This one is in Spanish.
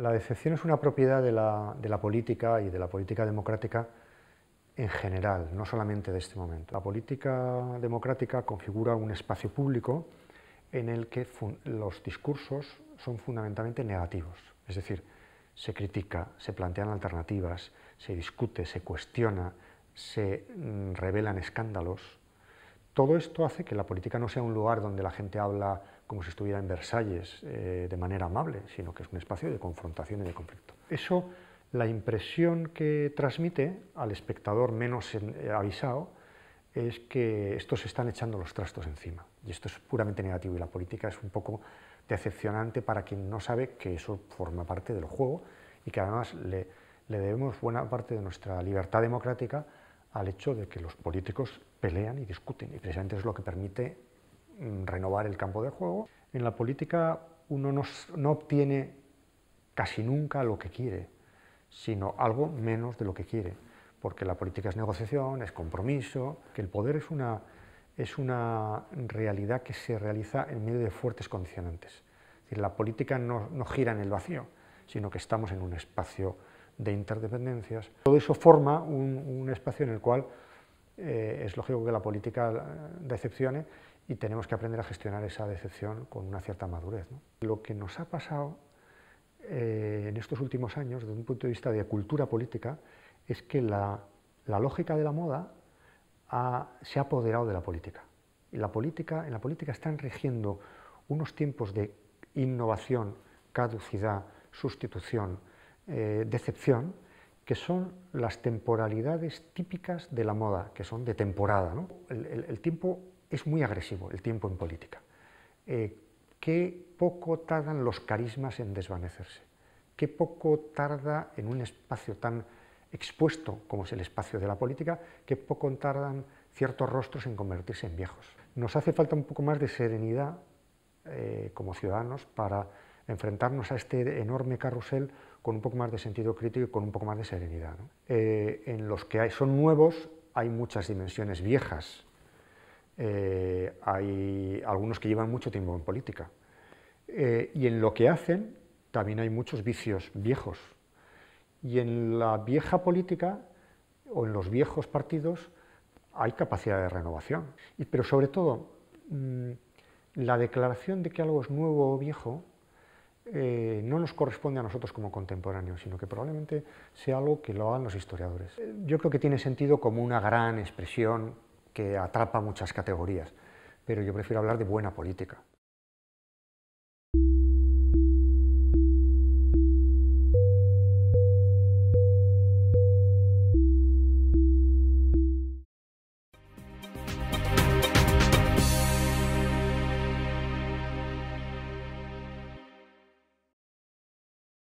la decepción es una propiedad de la, política y de la política democrática en general, no solamente de este momento. La política democrática configura un espacio público en el que los discursos son fundamentalmente negativos, es decir, se critica, se plantean alternativas, se discute, se cuestiona, se mm, revelan escándalos, todo esto hace que la política no sea un lugar donde la gente habla como si estuviera en Versalles eh, de manera amable, sino que es un espacio de confrontación y de conflicto. Eso, la impresión que transmite al espectador menos eh, avisado es que estos se están echando los trastos encima. Y esto es puramente negativo y la política es un poco decepcionante para quien no sabe que eso forma parte del juego y que además le debemos buena parte de nuestra libertad democrática al hecho de que los políticos pelean y discuten, y precisamente es lo que permite mm, renovar el campo de juego. En la política uno no, obtiene casi nunca lo que quiere, sino algo menos de lo que quiere, porque la política es negociación, es compromiso, que el poder es una, es una realidad que se realiza en medio de fuertes condicionantes. la política no, no gira en el vacío, sino que estamos en un espacio de interdependencias. Todo eso forma un, espacio en el cual eh, es lógico que la política eh, decepcione y tenemos que aprender a gestionar esa decepción con una cierta madurez. Lo que nos ha pasado eh, en estos últimos años, desde un punto de vista de cultura política, es que la, lógica de la moda se ha apoderado de la política. Y la política, en la política están rigiendo unos tiempos de innovación, caducidad, sustitución, eh, decepción, que son las temporalidades típicas de la moda, que son de temporada. ¿no? El, tiempo es muy agresivo, el tiempo en política. Eh, qué poco tardan los carismas en desvanecerse, qué poco tarda en un espacio tan expuesto como es el espacio de la política, qué poco tardan ciertos rostros en convertirse en viejos. Nos hace falta un poco más de serenidad eh, como ciudadanos para enfrentarnos a este enorme carrusel con un poco más de sentido crítico y con un poco más de serenidad. Eh, en los que son nuevos hay muchas dimensiones viejas, eh, hay algunos que llevan mucho tiempo en política, eh, y en lo que hacen también hay muchos vicios viejos. Y en la vieja política o en los viejos partidos hay capacidad de renovación. Y, pero sobre todo, mm, la declaración de que algo es nuevo o viejo eh, no nos corresponde a nosotros como contemporáneos, sino que probablemente sea algo que lo hagan los historiadores. Eh, yo creo que tiene sentido como una gran expresión que atrapa muchas categorías, pero yo prefiero hablar de buena política.